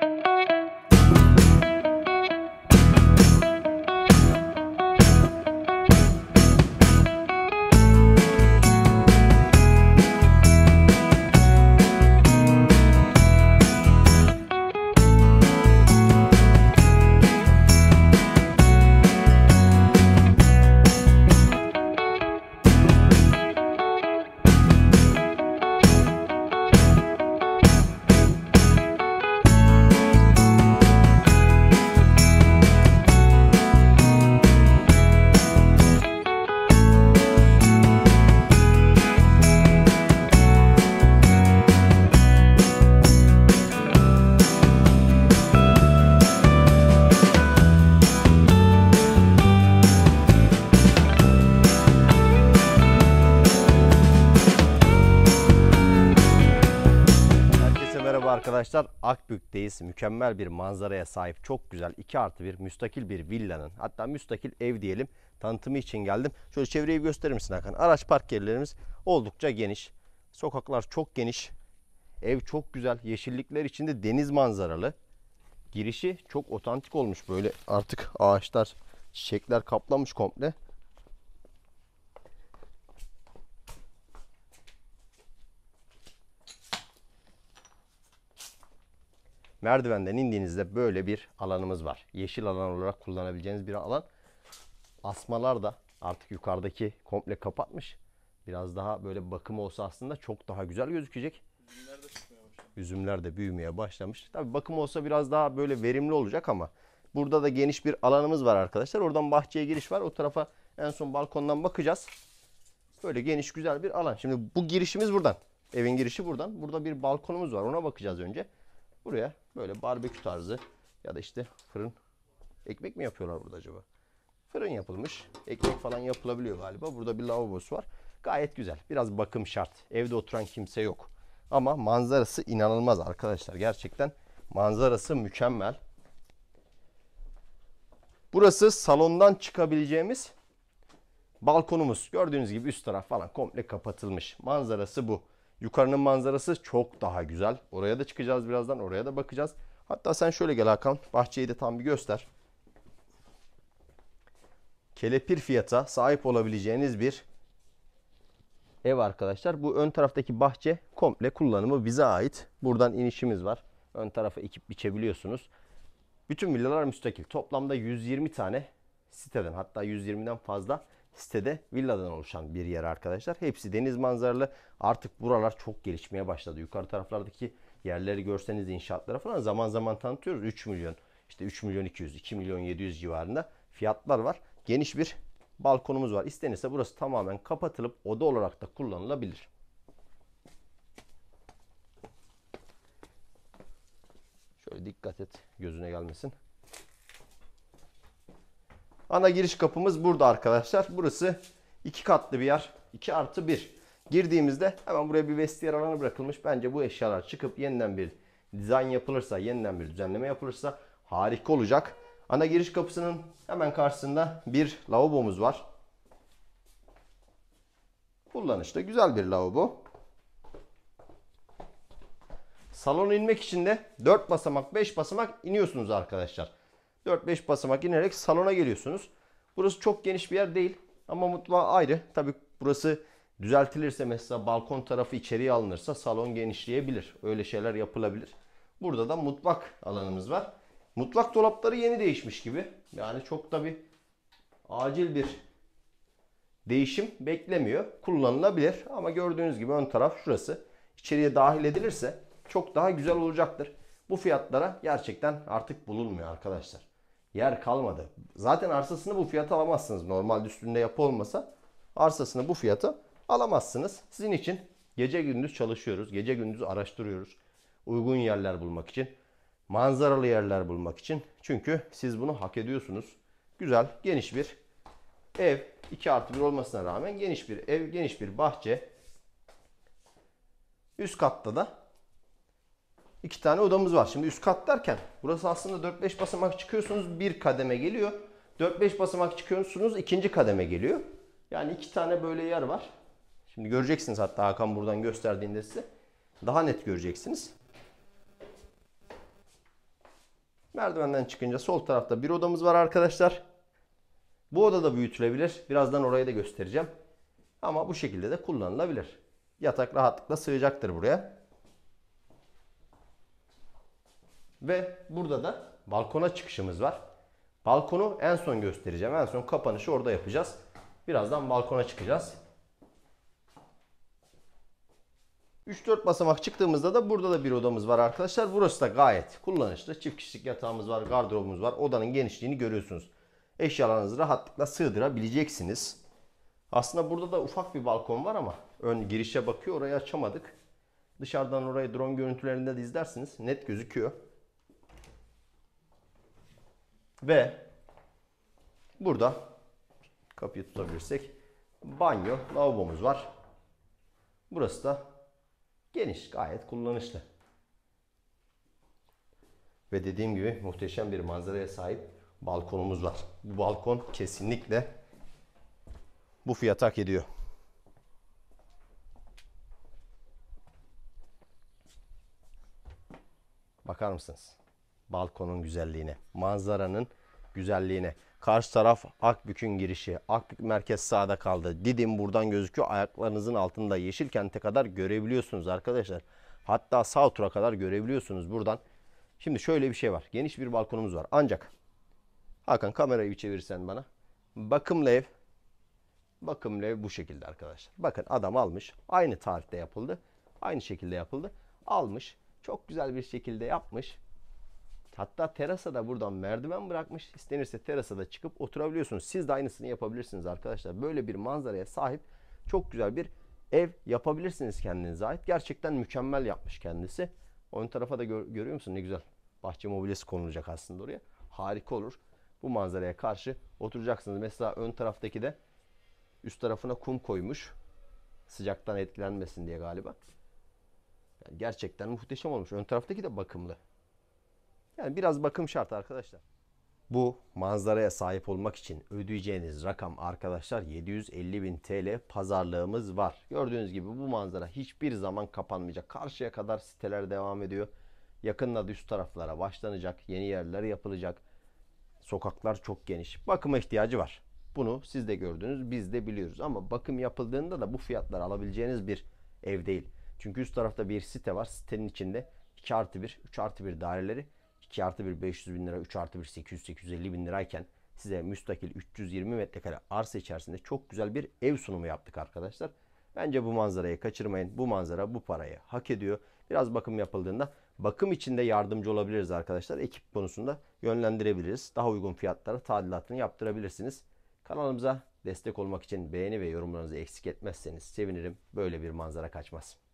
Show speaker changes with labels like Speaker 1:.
Speaker 1: thank you arkadaşlar Akbük'teyiz. Mükemmel bir manzaraya sahip çok güzel 2 artı bir müstakil bir villanın hatta müstakil ev diyelim tanıtımı için geldim. Şöyle çevreyi gösterir misin Hakan? Araç park yerlerimiz oldukça geniş. Sokaklar çok geniş. Ev çok güzel. Yeşillikler içinde deniz manzaralı. Girişi çok otantik olmuş böyle artık ağaçlar çiçekler kaplamış komple. Merdivenden indiğinizde böyle bir alanımız var. Yeşil alan olarak kullanabileceğiniz bir alan. Asmalar da artık yukarıdaki komple kapatmış. Biraz daha böyle bakım olsa aslında çok daha güzel gözükecek. Üzümler de, büyümeye başlamış. Tabi bakım olsa biraz daha böyle verimli olacak ama burada da geniş bir alanımız var arkadaşlar. Oradan bahçeye giriş var. O tarafa en son balkondan bakacağız. Böyle geniş güzel bir alan. Şimdi bu girişimiz buradan. Evin girişi buradan. Burada bir balkonumuz var. Ona bakacağız önce. Buraya böyle barbekü tarzı ya da işte fırın ekmek mi yapıyorlar burada acaba? Fırın yapılmış. Ekmek falan yapılabiliyor galiba. Burada bir lavabosu var. Gayet güzel. Biraz bakım şart. Evde oturan kimse yok. Ama manzarası inanılmaz arkadaşlar. Gerçekten manzarası mükemmel. Burası salondan çıkabileceğimiz balkonumuz. Gördüğünüz gibi üst taraf falan komple kapatılmış. Manzarası bu. Yukarının manzarası çok daha güzel. Oraya da çıkacağız birazdan. Oraya da bakacağız. Hatta sen şöyle gel Hakan. Bahçeyi de tam bir göster. Kelepir fiyata sahip olabileceğiniz bir ev arkadaşlar. Bu ön taraftaki bahçe komple kullanımı bize ait. Buradan inişimiz var. Ön tarafa ekip biçebiliyorsunuz. Bütün villalar müstakil. Toplamda 120 tane siteden hatta 120'den fazla sitede villadan oluşan bir yer arkadaşlar. Hepsi deniz manzaralı. Artık buralar çok gelişmeye başladı. Yukarı taraflardaki yerleri görseniz inşaatlara falan zaman zaman tanıtıyoruz. 3 milyon işte 3 milyon 200, 2 milyon 700 civarında fiyatlar var. Geniş bir balkonumuz var. İstenirse burası tamamen kapatılıp oda olarak da kullanılabilir. Şöyle dikkat et gözüne gelmesin. Ana giriş kapımız burada arkadaşlar. Burası iki katlı bir yer. 2 artı 1. Girdiğimizde hemen buraya bir vestiyer alanı bırakılmış. Bence bu eşyalar çıkıp yeniden bir dizayn yapılırsa, yeniden bir düzenleme yapılırsa harika olacak. Ana giriş kapısının hemen karşısında bir lavabomuz var. Kullanışta güzel bir lavabo. Salona inmek için de 4 basamak 5 basamak iniyorsunuz arkadaşlar. 4-5 basamak inerek salona geliyorsunuz. Burası çok geniş bir yer değil ama mutfağı ayrı. Tabi burası düzeltilirse mesela balkon tarafı içeriye alınırsa salon genişleyebilir. Öyle şeyler yapılabilir. Burada da mutfak alanımız var. Mutfak dolapları yeni değişmiş gibi. Yani çok da bir acil bir değişim beklemiyor. Kullanılabilir ama gördüğünüz gibi ön taraf şurası. İçeriye dahil edilirse çok daha güzel olacaktır. Bu fiyatlara gerçekten artık bulunmuyor arkadaşlar yer kalmadı. Zaten arsasını bu fiyata alamazsınız. Normal üstünde yapı olmasa arsasını bu fiyata alamazsınız. Sizin için gece gündüz çalışıyoruz. Gece gündüz araştırıyoruz. Uygun yerler bulmak için. Manzaralı yerler bulmak için. Çünkü siz bunu hak ediyorsunuz. Güzel, geniş bir ev. 2 artı 1 olmasına rağmen geniş bir ev, geniş bir bahçe. Üst katta da iki tane odamız var. Şimdi üst kat derken burası aslında 4-5 basamak çıkıyorsunuz bir kademe geliyor. 4-5 basamak çıkıyorsunuz ikinci kademe geliyor. Yani iki tane böyle yer var. Şimdi göreceksiniz hatta Hakan buradan gösterdiğinde size. Daha net göreceksiniz. Merdivenden çıkınca sol tarafta bir odamız var arkadaşlar. Bu oda da büyütülebilir. Birazdan orayı da göstereceğim. Ama bu şekilde de kullanılabilir. Yatak rahatlıkla sığacaktır buraya. Ve burada da balkona çıkışımız var. Balkonu en son göstereceğim. En son kapanışı orada yapacağız. Birazdan balkona çıkacağız. 3-4 basamak çıktığımızda da burada da bir odamız var arkadaşlar. Burası da gayet kullanışlı. Çift kişilik yatağımız var, gardırobumuz var. Odanın genişliğini görüyorsunuz. Eşyalarınızı rahatlıkla sığdırabileceksiniz. Aslında burada da ufak bir balkon var ama ön girişe bakıyor. Orayı açamadık. Dışarıdan orayı drone görüntülerinde de izlersiniz. Net gözüküyor. Ve burada kapıyı tutabilirsek banyo, lavabomuz var. Burası da geniş, gayet kullanışlı. Ve dediğim gibi muhteşem bir manzaraya sahip balkonumuz var. Bu balkon kesinlikle bu fiyata hak ediyor. Bakar mısınız? balkonun güzelliğine, manzaranın güzelliğine. Karşı taraf Akbük'ün girişi. Akbük merkez sağda kaldı. Didim buradan gözüküyor. Ayaklarınızın altında yeşil kente kadar görebiliyorsunuz arkadaşlar. Hatta sağ tura kadar görebiliyorsunuz buradan. Şimdi şöyle bir şey var. Geniş bir balkonumuz var. Ancak Hakan kamerayı bir çevirsen bana. Bakımlı ev. Bakımlı ev bu şekilde arkadaşlar. Bakın adam almış. Aynı tarihte yapıldı. Aynı şekilde yapıldı. Almış. Çok güzel bir şekilde yapmış. Hatta terasa da buradan merdiven bırakmış. İstenirse terasa da çıkıp oturabiliyorsunuz. Siz de aynısını yapabilirsiniz arkadaşlar. Böyle bir manzaraya sahip çok güzel bir ev yapabilirsiniz kendinize ait. Gerçekten mükemmel yapmış kendisi. Ön tarafa da gör, görüyor musun ne güzel. Bahçe mobilyası konulacak aslında oraya. Harika olur. Bu manzaraya karşı oturacaksınız. Mesela ön taraftaki de üst tarafına kum koymuş. Sıcaktan etkilenmesin diye galiba. Yani gerçekten muhteşem olmuş. Ön taraftaki de bakımlı. Yani biraz bakım şart arkadaşlar. Bu manzaraya sahip olmak için ödeyeceğiniz rakam arkadaşlar 750 bin TL pazarlığımız var. Gördüğünüz gibi bu manzara hiçbir zaman kapanmayacak. Karşıya kadar siteler devam ediyor. Yakında üst taraflara başlanacak. Yeni yerler yapılacak. Sokaklar çok geniş. Bakıma ihtiyacı var. Bunu siz de gördünüz biz de biliyoruz. Ama bakım yapıldığında da bu fiyatları alabileceğiniz bir ev değil. Çünkü üst tarafta bir site var. Sitenin içinde 2 artı 1, 3 artı 1 daireleri 2 artı 1 500 bin lira, 3 artı 1 800, 850 bin lirayken size müstakil 320 metrekare arsa içerisinde çok güzel bir ev sunumu yaptık arkadaşlar. Bence bu manzarayı kaçırmayın. Bu manzara bu parayı hak ediyor. Biraz bakım yapıldığında bakım içinde yardımcı olabiliriz arkadaşlar. Ekip konusunda yönlendirebiliriz. Daha uygun fiyatlara tadilatını yaptırabilirsiniz. Kanalımıza destek olmak için beğeni ve yorumlarınızı eksik etmezseniz sevinirim. Böyle bir manzara kaçmaz.